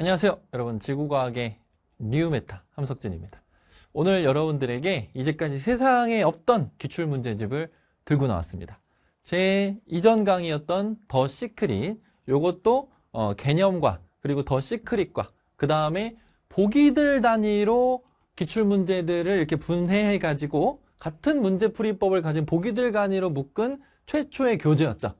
안녕하세요 여러분 지구과학의 뉴메타 함석진입니다 오늘 여러분들에게 이제까지 세상에 없던 기출문제집을 들고 나왔습니다 제 이전 강의였던 더 시크릿 요것도 어, 개념과 그리고 더 시크릿과 그 다음에 보기들 단위로 기출문제들을 이렇게 분해해 가지고 같은 문제풀이법을 가진 보기들 단위로 묶은 최초의 교재였죠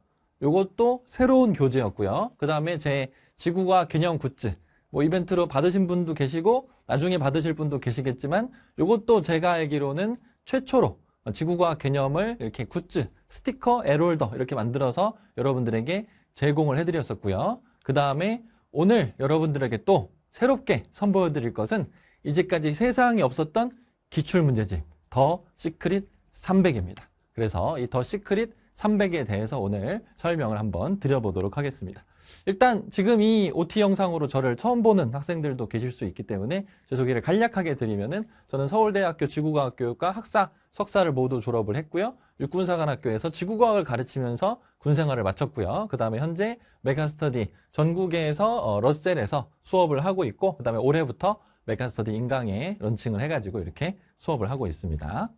이것도 새로운 교재였고요 그 다음에 제 지구과학 개념 굿즈 뭐 이벤트로 받으신 분도 계시고 나중에 받으실 분도 계시겠지만 이것도 제가 알기로는 최초로 지구과학 개념을 이렇게 굿즈, 스티커, 에롤더 이렇게 만들어서 여러분들에게 제공을 해드렸었고요. 그 다음에 오늘 여러분들에게 또 새롭게 선보여드릴 것은 이제까지 세상에 없었던 기출문제집 더 시크릿 300입니다. 그래서 이 더 시크릿 300에 대해서 오늘 설명을 한번 드려보도록 하겠습니다. 일단 지금 이 OT 영상으로 저를 처음 보는 학생들도 계실 수 있기 때문에 제 소개를 간략하게 드리면은 저는 서울대학교 지구과학교육과 학사, 석사를 모두 졸업을 했고요. 육군사관학교에서 지구과학을 가르치면서 군생활을 마쳤고요. 그 다음에 현재 메가스터디 전국에서 어, 러셀에서 수업을 하고 있고 그 다음에 올해부터 메가스터디 인강에 런칭을 해가지고 이렇게 수업을 하고 있습니다.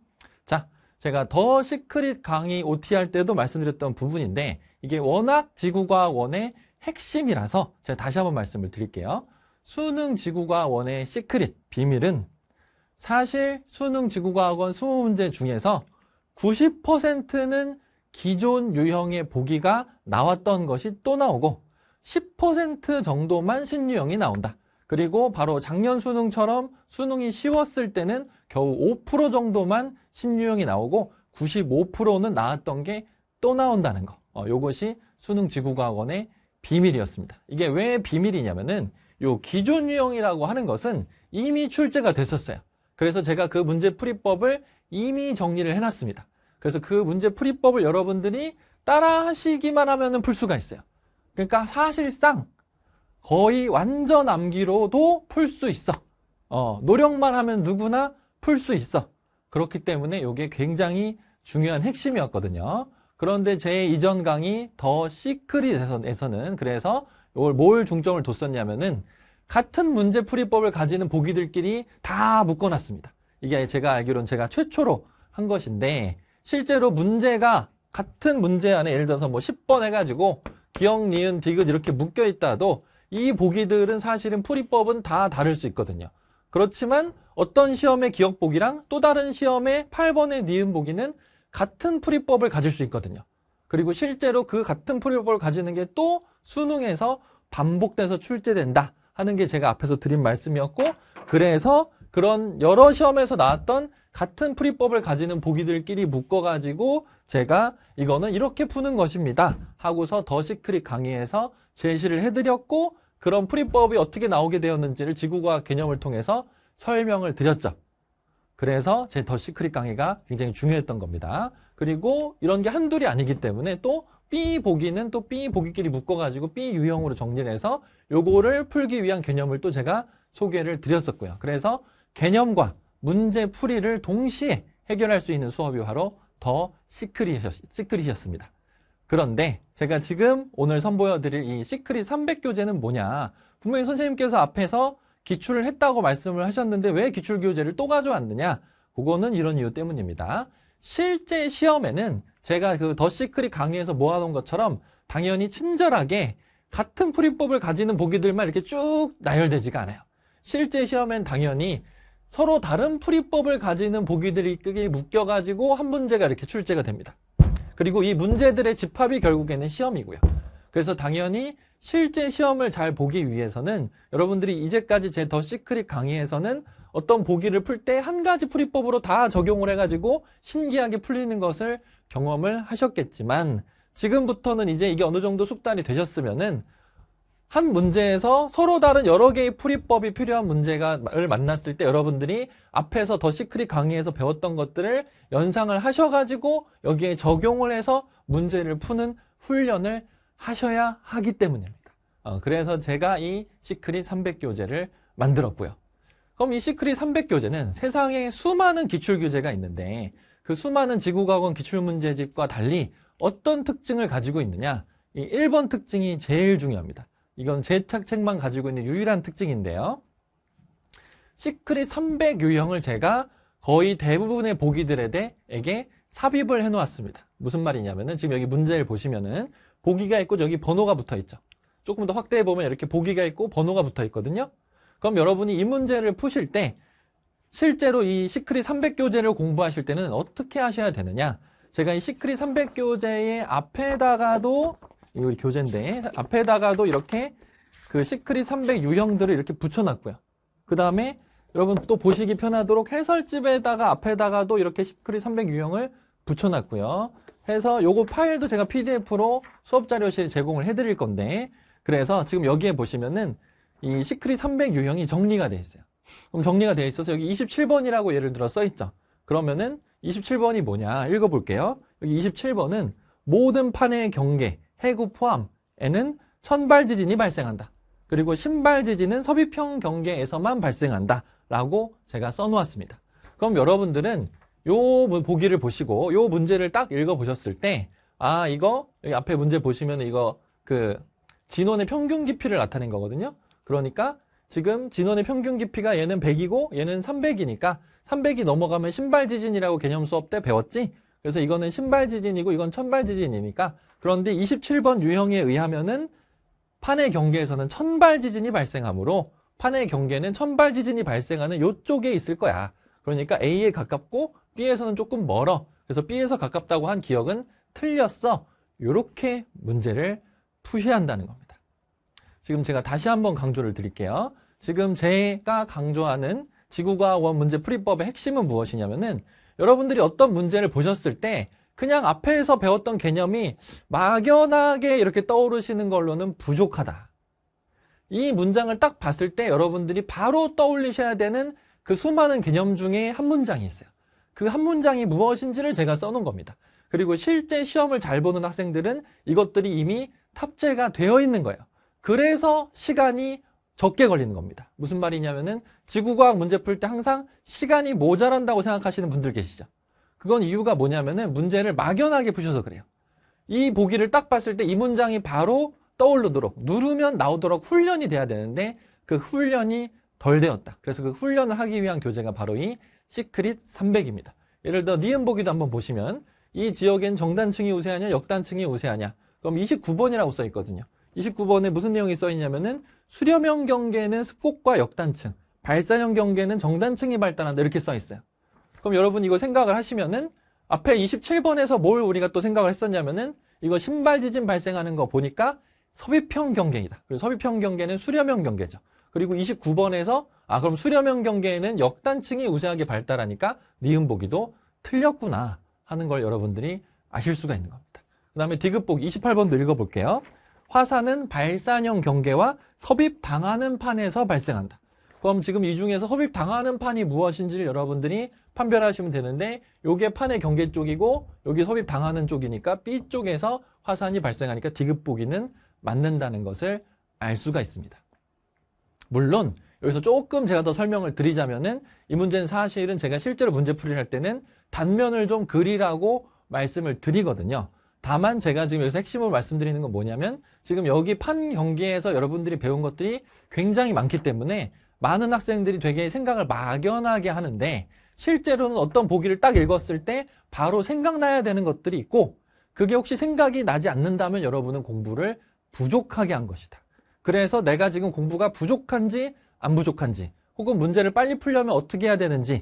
자, 제가 더 시크릿 강의 OT 할 때도 말씀드렸던 부분인데 이게 워낙 지구과학원의 핵심이라서 제가 다시 한번 말씀을 드릴게요. 수능 지구과학원의 시크릿, 비밀은 사실 수능 지구과학원 20문제 중에서 90%는 기존 유형의 보기가 나왔던 것이 또 나오고 10% 정도만 신유형이 나온다. 그리고 바로 작년 수능처럼 수능이 쉬웠을 때는 겨우 5% 정도만 신유형이 나오고 95%는 나왔던 게 또 나온다는 거. 어, 요것이 수능 지구과학원의 비밀이었습니다. 이게 왜 비밀이냐면은 요 기존 유형이라고 하는 것은 이미 출제가 됐었어요. 그래서 제가 그 문제 풀이법을 이미 정리를 해놨습니다. 그래서 그 문제 풀이법을 여러분들이 따라 하시기만 하면 풀 수가 있어요. 그러니까 사실상 거의 완전 암기로도 풀 수 있어. 어, 노력만 하면 누구나 풀 수 있어. 그렇기 때문에 이게 굉장히 중요한 핵심이었거든요. 그런데 제 이전 강의 더 시크릿에서는 그래서 이걸 뭘 중점을 뒀었냐면은 같은 문제 풀이법을 가지는 보기들끼리 다 묶어놨습니다. 이게 제가 알기로는 제가 최초로 한 것인데 실제로 문제가 같은 문제 안에 예를 들어서 뭐 10번 해가지고 기억, 니은, 디귿 이렇게 묶여있다도 이 보기들은 사실은 풀이법은 다 다를 수 있거든요. 그렇지만 어떤 시험의 기억 보기랑 또 다른 시험의 8번의 니은 보기는 같은 풀이법을 가질 수 있거든요. 그리고 실제로 그 같은 풀이법을 가지는 게 또 수능에서 반복돼서 출제된다 하는 게 제가 앞에서 드린 말씀이었고 그래서 그런 여러 시험에서 나왔던 같은 풀이법을 가지는 보기들끼리 묶어가지고 제가 이거는 이렇게 푸는 것입니다 하고서 더 시크릿 강의에서 제시를 해드렸고 그런 풀이법이 어떻게 나오게 되었는지를 지구과학 개념을 통해서 설명을 드렸죠. 그래서 제 더 시크릿 강의가 굉장히 중요했던 겁니다. 그리고 이런 게 한둘이 아니기 때문에 또 B 보기는 또 B 보기끼리 묶어가지고 B 유형으로 정리를 해서 요거를 풀기 위한 개념을 또 제가 소개를 드렸었고요. 그래서 개념과 문제 풀이를 동시에 해결할 수 있는 수업이 바로 더 시크릿, 이었습니다 그런데 제가 지금 오늘 선보여드릴 이 시크릿 300 교재는 뭐냐 분명히 선생님께서 앞에서 기출을 했다고 말씀을 하셨는데 왜 기출 교재를 또 가져왔느냐? 그거는 이런 이유 때문입니다. 실제 시험에는 제가 그 더 시크릿 강의에서 모아놓은 것처럼 당연히 친절하게 같은 풀이법을 가지는 보기들만 이렇게 쭉 나열되지가 않아요. 실제 시험엔 당연히 서로 다른 풀이법을 가지는 보기들이 묶여가지고 한 문제가 이렇게 출제가 됩니다. 그리고 이 문제들의 집합이 결국에는 시험이고요. 그래서 당연히 실제 시험을 잘 보기 위해서는 여러분들이 이제까지 제 더 시크릿 강의에서는 어떤 보기를 풀 때 한 가지 풀이법으로 다 적용을 해가지고 신기하게 풀리는 것을 경험을 하셨겠지만 지금부터는 이제 이게 어느 정도 숙달이 되셨으면은 한 문제에서 서로 다른 여러 개의 풀이법이 필요한 문제를 만났을 때 여러분들이 앞에서 더 시크릿 강의에서 배웠던 것들을 연상을 하셔가지고 여기에 적용을 해서 문제를 푸는 훈련을 하셔야 하기 때문입니다. 어, 그래서 제가 이 시크릿 300교재를 만들었고요. 그럼 이 시크릿 300교재는 세상에 수많은 기출교재가 있는데 그 수많은 지구과학원 기출문제집과 달리 어떤 특징을 가지고 있느냐 이 1번 특징이 제일 중요합니다. 이건 제착책만 가지고 있는 유일한 특징인데요. 시크릿 300 유형을 제가 거의 대부분의 보기들에게 대 삽입을 해놓았습니다. 무슨 말이냐면은 지금 여기 문제를 보시면은 보기가 있고 저기 번호가 붙어 있죠. 조금 더 확대해 보면 이렇게 보기가 있고 번호가 붙어 있거든요. 그럼 여러분이 이 문제를 푸실 때 실제로 이 시크릿 300 교재를 공부하실 때는 어떻게 하셔야 되느냐? 제가 이 시크릿 300 교재의 앞에다가도 이거 교재인데 앞에다가도 이렇게 그 시크릿 300 유형들을 이렇게 붙여놨고요. 그 다음에 여러분 또 보시기 편하도록 해설집에다가 앞에다가도 이렇게 시크릿 300 유형을 붙여놨고요. 해서 요거 파일도 제가 PDF로 수업 자료실 제공을 해드릴 건데 그래서 지금 여기에 보시면은 이 시크릿 300 유형이 정리가 돼 있어요. 그럼 정리가 돼 있어서 여기 27번이라고 예를 들어 써 있죠. 그러면은 27번이 뭐냐 읽어볼게요. 여기 27번은 모든 판의 경계, 해구 포함에는 선발 지진이 발생한다. 그리고 신발 지진은 섭이평 경계에서만 발생한다. 라고 제가 써놓았습니다. 그럼 여러분들은 요 보기를 보시고 요 문제를 딱 읽어보셨을 때 아 이거 여기 앞에 문제 보시면 이거 그 진원의 평균 깊이를 나타낸 거거든요 그러니까 지금 진원의 평균 깊이가 얘는 100이고 얘는 300이니까 300이 넘어가면 신발 지진이라고 개념 수업 때 배웠지 그래서 이거는 신발 지진이고 이건 천발 지진이니까 그런데 27번 유형에 의하면은 판의 경계에서는 천발 지진이 발생하므로 판의 경계는 천발 지진이 발생하는 요쪽에 있을 거야 그러니까 A에 가깝고 B에서는 조금 멀어. 그래서 B에서 가깝다고 한 기억은 틀렸어. 이렇게 문제를 푸시한다는 겁니다. 지금 제가 다시 한번 강조를 드릴게요. 지금 제가 강조하는 지구과학원 문제 풀이법의 핵심은 무엇이냐면은 여러분들이 어떤 문제를 보셨을 때 그냥 앞에서 배웠던 개념이 막연하게 이렇게 떠오르시는 걸로는 부족하다. 이 문장을 딱 봤을 때 여러분들이 바로 떠올리셔야 되는 그 수많은 개념 중에 한 문장이 있어요. 그한 문장이 무엇인지를 제가 써놓은 겁니다. 그리고 실제 시험을 잘 보는 학생들은 이것들이 이미 탑재가 되어 있는 거예요. 그래서 시간이 적게 걸리는 겁니다. 무슨 말이냐면은 지구과학 문제 풀 때 항상 시간이 모자란다고 생각하시는 분들 계시죠. 그건 이유가 뭐냐면은 문제를 막연하게 푸셔서 그래요. 이 보기를 딱 봤을 때 이 문장이 바로 떠오르도록 누르면 나오도록 훈련이 돼야 되는데 그 훈련이 덜 되었다. 그래서 그 훈련을 하기 위한 교재가 바로 이 시크릿 300입니다. 예를 들어 니은 보기도 한번 보시면 이 지역엔 정단층이 우세하냐 역단층이 우세하냐 그럼 29번이라고 써 있거든요. 29번에 무슨 내용이 써 있냐면은 수렴형 경계는 습곡과 역단층, 발사형 경계는 정단층이 발달한다 이렇게 써 있어요. 그럼 여러분 이거 생각을 하시면은 앞에 27번에서 뭘 우리가 또 생각을 했었냐면은 이거 신발 지진 발생하는 거 보니까 섭입형 경계이다. 그리고 섭입형 경계는 수렴형 경계죠. 그리고 29번에서 아 그럼 수렴형 경계에는 역단층이 우세하게 발달하니까 니은 보기도 틀렸구나 하는 걸 여러분들이 아실 수가 있는 겁니다. 그 다음에 디귿 보기 28번도 읽어볼게요. 화산은 발산형 경계와 섭입당하는 판에서 발생한다. 그럼 지금 이 중에서 섭입당하는 판이 무엇인지를 여러분들이 판별하시면 되는데 요게 판의 경계 쪽이고 여기 섭입당하는 쪽이니까 B쪽에서 화산이 발생하니까 디귿 보기는 맞는다는 것을 알 수가 있습니다. 물론 여기서 조금 제가 더 설명을 드리자면은 이 문제는 사실은 제가 실제로 문제풀이를 할 때는 단면을 좀 그리라고 말씀을 드리거든요. 다만 제가 지금 여기서 핵심으로 말씀드리는 건 뭐냐면 지금 여기 판 경기에서 여러분들이 배운 것들이 굉장히 많기 때문에 많은 학생들이 되게 생각을 막연하게 하는데 실제로는 어떤 보기를 딱 읽었을 때 바로 생각나야 되는 것들이 있고 그게 혹시 생각이 나지 않는다면 여러분은 공부를 부족하게 한 것이다. 그래서 내가 지금 공부가 부족한지 안 부족한지 혹은 문제를 빨리 풀려면 어떻게 해야 되는지를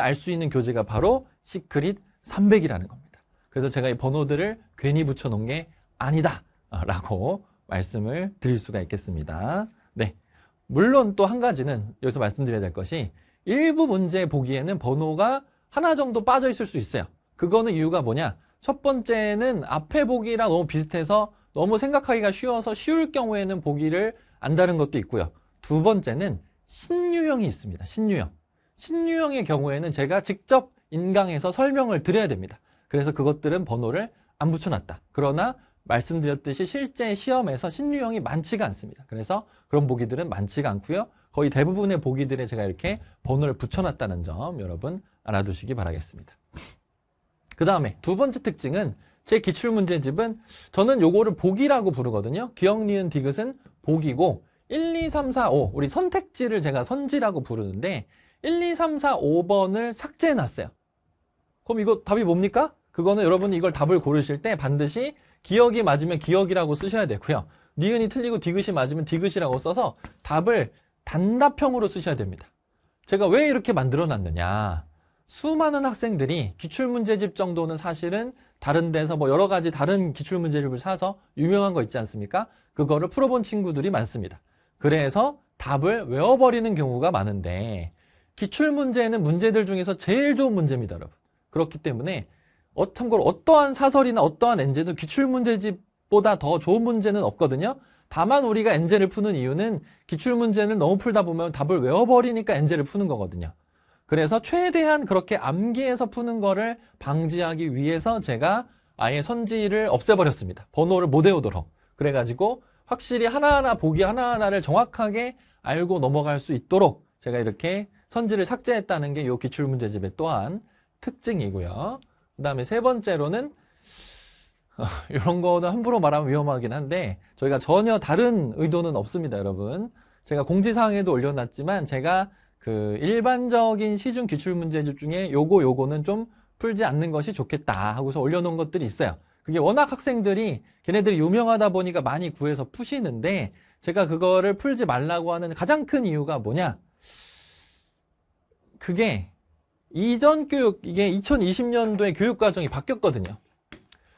알 수 있는 교재가 바로 시크릿 300이라는 겁니다. 그래서 제가 이 번호들을 괜히 붙여놓은 게 아니다 아, 라고 말씀을 드릴 수가 있겠습니다. 네. 물론 또 한 가지는 여기서 말씀드려야 될 것이 일부 문제 보기에는 번호가 하나 정도 빠져 있을 수 있어요. 그거는 이유가 뭐냐? 첫 번째는 앞에 보기랑 너무 비슷해서 너무 생각하기가 쉬워서 쉬울 경우에는 보기를 안다는 것도 있고요. 두 번째는 신유형이 있습니다. 신유형. 신유형의 경우에는 제가 직접 인강에서 설명을 드려야 됩니다. 그래서 그것들은 번호를 안 붙여놨다. 그러나 말씀드렸듯이 실제 시험에서 신유형이 많지가 않습니다. 그래서 그런 보기들은 많지가 않고요. 거의 대부분의 보기들에 제가 이렇게 번호를 붙여놨다는 점 여러분 알아두시기 바라겠습니다. 그 다음에 두 번째 특징은 제 기출문제집은 저는 요거를 보기라고 부르거든요. 기억, 니은, 디귿은 보기고 1, 2, 3, 4, 5 우리 선택지를 제가 선지라고 부르는데 1, 2, 3, 4, 5번을 삭제해놨어요. 그럼 이거 답이 뭡니까? 그거는 여러분이 이걸 답을 고르실 때 반드시 기억이 맞으면 기억이라고 쓰셔야 되고요. 니은이 틀리고 디귿이 맞으면 디귿이라고 써서 답을 단답형으로 쓰셔야 됩니다. 제가 왜 이렇게 만들어 놨느냐. 수많은 학생들이 기출문제집 정도는 사실은 다른 데서 뭐 여러 가지 다른 기출 문제집을 사서 유명한 거 있지 않습니까? 그거를 풀어본 친구들이 많습니다. 그래서 답을 외워버리는 경우가 많은데 기출 문제는 문제들 중에서 제일 좋은 문제입니다, 여러분. 그렇기 때문에 어떤 걸 어떠한 사설이나 어떠한 엔제도 기출 문제집보다 더 좋은 문제는 없거든요. 다만 우리가 엔제를 푸는 이유는 기출 문제는 너무 풀다 보면 답을 외워버리니까 엔제를 푸는 거거든요. 그래서 최대한 그렇게 암기해서 푸는 거를 방지하기 위해서 제가 아예 선지를 없애버렸습니다. 번호를 못 외우도록. 그래가지고 확실히 하나하나 보기 하나하나를 정확하게 알고 넘어갈 수 있도록 제가 이렇게 선지를 삭제했다는 게 이 기출문제집의 또한 특징이고요. 그 다음에 세 번째로는 이런 거는 함부로 말하면 위험하긴 한데 저희가 전혀 다른 의도는 없습니다 여러분 제가 공지사항에도 올려놨지만 제가 그 일반적인 시중 기출문제집 중에 요거 요거는 좀 풀지 않는 것이 좋겠다 하고서 올려놓은 것들이 있어요. 그게 워낙 학생들이 걔네들이 유명하다 보니까 많이 구해서 푸시는데 제가 그거를 풀지 말라고 하는 가장 큰 이유가 뭐냐? 그게 이전 교육, 이게 2020년도에 교육과정이 바뀌었거든요.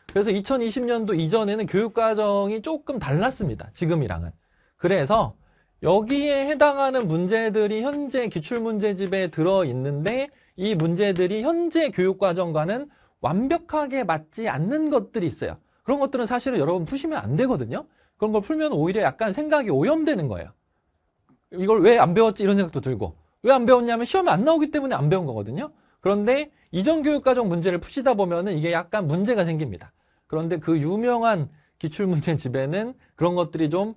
그래서 2020년도 이전에는 교육과정이 조금 달랐습니다. 지금이랑은. 그래서 여기에 해당하는 문제들이 현재 기출문제집에 들어있는데 이 문제들이 현재 교육과정과는 완벽하게 맞지 않는 것들이 있어요. 그런 것들은 사실은 여러분 푸시면 안 되거든요. 그런 걸 풀면 오히려 약간 생각이 오염되는 거예요. 이걸 왜 안 배웠지 이런 생각도 들고 왜 안 배웠냐면 시험에 안 나오기 때문에 안 배운 거거든요. 그런데 이전 교육과정 문제를 푸시다 보면은 이게 약간 문제가 생깁니다. 그런데 그 유명한 기출문제집에는 그런 것들이 좀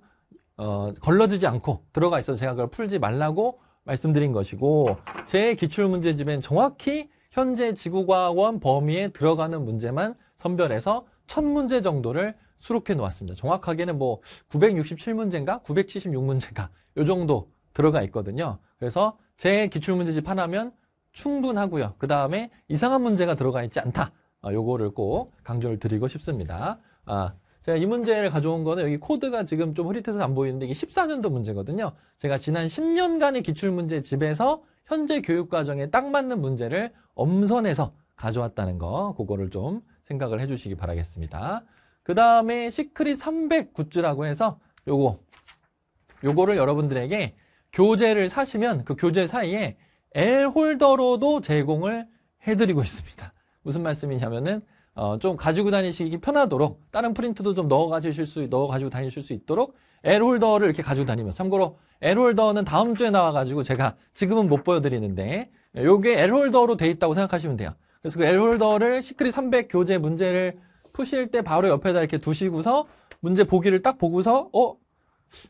어, 걸러지지 않고 들어가 있어서 제가 그걸 풀지 말라고 말씀드린 것이고 제 기출문제집엔 정확히 현재 지구과학원 범위에 들어가는 문제만 선별해서 1 0 0 0문제 정도를 수록해 놓았습니다. 정확하게는 뭐 967문제인가 976문제인가 요 정도 들어가 있거든요. 그래서 제 기출문제집 하나면 충분하고요. 그 다음에 이상한 문제가 들어가 있지 않다. 아, 요거를 꼭 강조를 드리고 싶습니다. 아, 제가 이 문제를 가져온 거는 여기 코드가 지금 좀 흐릿해서 안 보이는데 이게 14년도 문제거든요. 제가 지난 10년간의 기출문제집에서 현재 교육과정에 딱 맞는 문제를 엄선해서 가져왔다는 거 그거를 좀 생각을 해주시기 바라겠습니다. 그 다음에 시크릿 300 굿즈라고 해서 요거 요거를 여러분들에게 교재를 사시면 그 교재 사이에 L 홀더로도 제공을 해드리고 있습니다. 무슨 말씀이냐면은 어, 좀 가지고 다니시기 편하도록 다른 프린트도 좀 넣어 가지실 수 넣어 가지고 다니실 수 있도록 L 홀더를 이렇게 가지고 다니면 참고로 L 홀더는 다음 주에 나와 가지고 제가 지금은 못 보여 드리는데 요게 L 홀더로 돼 있다고 생각하시면 돼요. 그래서 그 L 홀더를 시크릿 300 교재 문제를 푸실 때 바로 옆에다 이렇게 두시고서 문제 보기를 딱 보고서 어?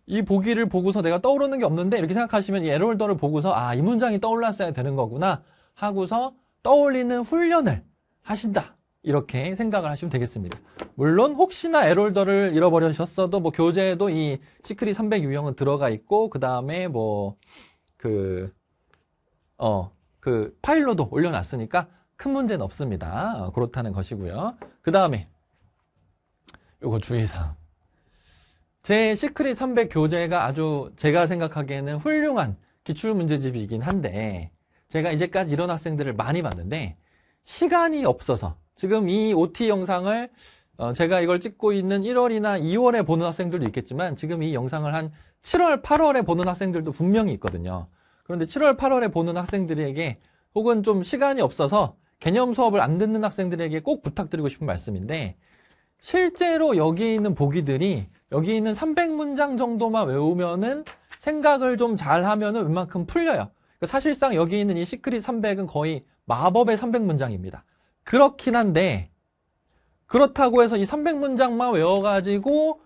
이 보기를 보고서 내가 떠오르는 게 없는데 이렇게 생각하시면 이 L 홀더를 보고서 아, 이 문장이 떠올랐어야 되는 거구나 하고서 떠올리는 훈련을 하신다. 이렇게 생각을 하시면 되겠습니다. 물론 혹시나 에롤더를 잃어버리셨어도 뭐 교재에도 이 시크릿 300 유형은 들어가 있고 그다음에 뭐 그 어, 그 파일로도 올려놨으니까 큰 문제는 없습니다. 어, 그렇다는 것이고요. 그 다음에 요거 주의사항. 제 시크릿 300 교재가 아주 제가 생각하기에는 훌륭한 기출문제집이긴 한데 제가 이제까지 이런 학생들을 많이 봤는데 시간이 없어서 지금 이 OT 영상을 어, 제가 이걸 찍고 있는 1월이나 2월에 보는 학생들도 있겠지만 지금 이 영상을 한 7월, 8월에 보는 학생들도 분명히 있거든요. 그런데 7월, 8월에 보는 학생들에게 혹은 좀 시간이 없어서 개념 수업을 안 듣는 학생들에게 꼭 부탁드리고 싶은 말씀인데 실제로 여기에 있는 보기들이 여기 있는 300문장 정도만 외우면은 생각을 좀 잘하면은 웬만큼 풀려요. 그러니까 사실상 여기 있는 이 시크릿 300은 거의 마법의 300문장입니다. 그렇긴 한데 그렇다고 해서 이 300문장만 외워가지고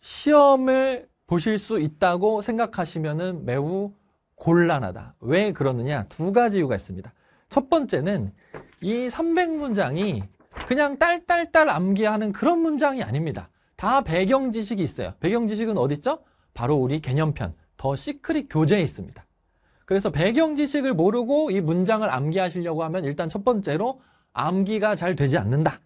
시험을 보실 수 있다고 생각하시면 매우 곤란하다. 왜 그러느냐? 두 가지 이유가 있습니다. 첫 번째는 이 300문장이 그냥 딸딸딸 암기하는 그런 문장이 아닙니다. 다 배경 지식이 있어요. 배경 지식은 어디있죠 바로 우리 개념편, 더 시크릿 교재에 있습니다. 그래서 배경 지식을 모르고 이 문장을 암기하시려고 하면 일단 첫 번째로 암기가 잘 되지 않는다.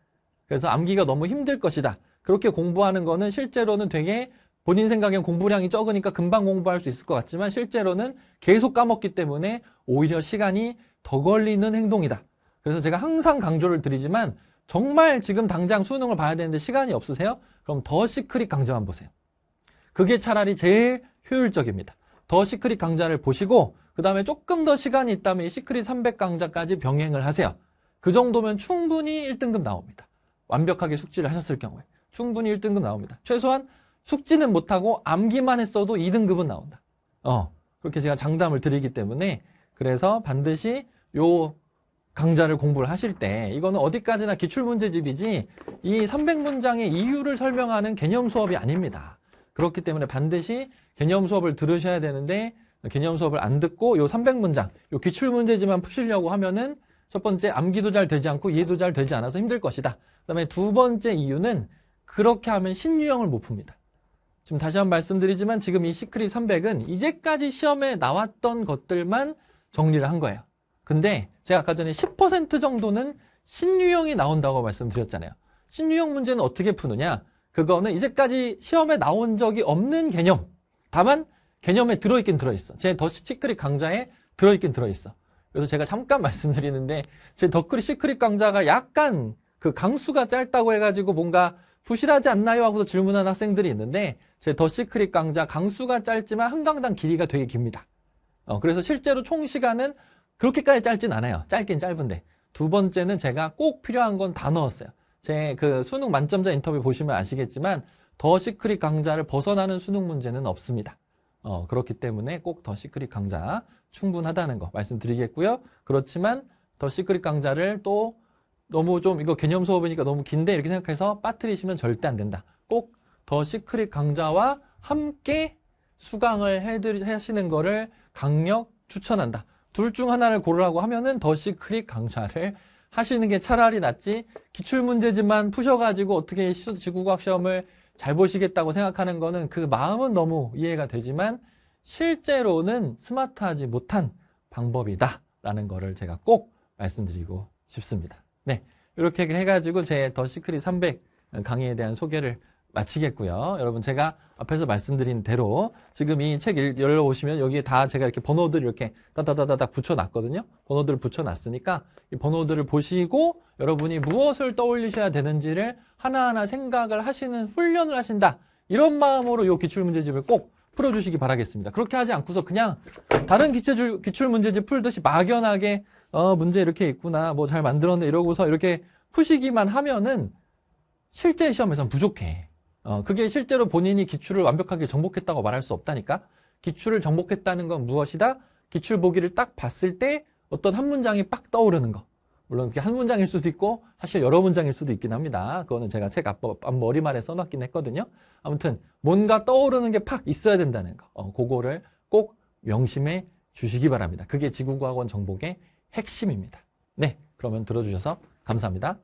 그래서 암기가 너무 힘들 것이다. 그렇게 공부하는 거는 실제로는 되게 본인 생각엔 공부량이 적으니까 금방 공부할 수 있을 것 같지만 실제로는 계속 까먹기 때문에 오히려 시간이 더 걸리는 행동이다. 그래서 제가 항상 강조를 드리지만 정말 지금 당장 수능을 봐야 되는데 시간이 없으세요? 그럼 더 시크릿 강좌만 보세요. 그게 차라리 제일 효율적입니다. 더 시크릿 강좌를 보시고 그 다음에 조금 더 시간이 있다면 이 시크릿 300 강좌까지 병행을 하세요. 그 정도면 충분히 1등급 나옵니다. 완벽하게 숙지를 하셨을 경우에 충분히 1등급 나옵니다. 최소한 숙지는 못하고 암기만 했어도 2등급은 나온다. 어, 그렇게 제가 장담을 드리기 때문에 그래서 반드시 요 강좌를 공부를 하실 때 이거는 어디까지나 기출문제집이지 이 300문장의 이유를 설명하는 개념 수업이 아닙니다. 그렇기 때문에 반드시 개념 수업을 들으셔야 되는데 개념 수업을 안 듣고 요 300문장, 요기출문제지만 푸시려고 하면은 첫 번째 암기도 잘 되지 않고 이해도 잘 되지 않아서 힘들 것이다. 그 다음에 두 번째 이유는 그렇게 하면 신유형을 못 풉니다. 지금 다시 한 번 말씀드리지만 지금 이 시크릿 300은 이제까지 시험에 나왔던 것들만 정리를 한 거예요. 근데 제가 아까 전에 10% 정도는 신유형이 나온다고 말씀드렸잖아요. 신유형 문제는 어떻게 푸느냐? 그거는 이제까지 시험에 나온 적이 없는 개념. 다만 개념에 들어있긴 들어있어. 제 더 시크릿 강좌에 들어있긴 들어있어. 그래서 제가 잠깐 말씀드리는데 제 더크리 시크릿 강좌가 약간 그 강수가 짧다고 해가지고 뭔가 부실하지 않나요? 하고 질문한 학생들이 있는데 제 더 시크릿 강좌 강수가 짧지만 한 강당 길이가 되게 깁니다. 어, 그래서 실제로 총 시간은 그렇게까지 짧진 않아요. 짧긴 짧은데 두 번째는 제가 꼭 필요한 건 다 넣었어요. 제 그 수능 만점자 인터뷰 보시면 아시겠지만 더 시크릿 강좌를 벗어나는 수능 문제는 없습니다. 어, 그렇기 때문에 꼭 더 시크릿 강좌 충분하다는 거 말씀드리겠고요. 그렇지만 더 시크릿 강좌를 또 너무 좀 이거 개념 수업이니까 너무 긴데 이렇게 생각해서 빠뜨리시면 절대 안 된다. 꼭 더 시크릿 강좌와 함께 수강을 해드리 시는 거를 강력 추천한다. 둘 중 하나를 고르라고 하면은 더 시크릿 강좌를 하시는 게 차라리 낫지 기출 문제지만 푸셔가지고 어떻게 지구과학 시험을 잘 보시겠다고 생각하는 거는 그 마음은 너무 이해가 되지만 실제로는 스마트하지 못한 방법이다 라는 거를 제가 꼭 말씀드리고 싶습니다. 네, 이렇게 해가지고 제 더 시크릿 300 강의에 대한 소개를 마치겠고요. 여러분 제가 앞에서 말씀드린 대로 지금 이 책 열어보시면 여기에 다 제가 이렇게 번호들 이렇게 따다다다다 붙여놨거든요. 번호들을 붙여놨으니까 이 번호들을 보시고 여러분이 무엇을 떠올리셔야 되는지를 하나하나 생각을 하시는 훈련을 하신다. 이런 마음으로 이 기출문제집을 꼭 풀어주시기 바라겠습니다. 그렇게 하지 않고서 그냥 다른 기출, 기출문제집 풀듯이 막연하게 어, 문제 이렇게 있구나, 뭐 잘 만들었네 이러고서 이렇게 푸시기만 하면은 실제 시험에선 부족해. 어, 그게 실제로 본인이 기출을 완벽하게 정복했다고 말할 수 없다니까. 기출을 정복했다는 건 무엇이다? 기출 보기를 딱 봤을 때 어떤 한 문장이 빡 떠오르는 거. 물론 그게 한 문장일 수도 있고 사실 여러 문장일 수도 있긴 합니다. 그거는 제가 책 앞머리말에 써놨긴 했거든요. 아무튼 뭔가 떠오르는 게 팍 있어야 된다는 거. 어, 그거를 꼭 명심해 주시기 바랍니다. 그게 지구과학원 정복의 핵심입니다. 네, 그러면 들어주셔서 감사합니다.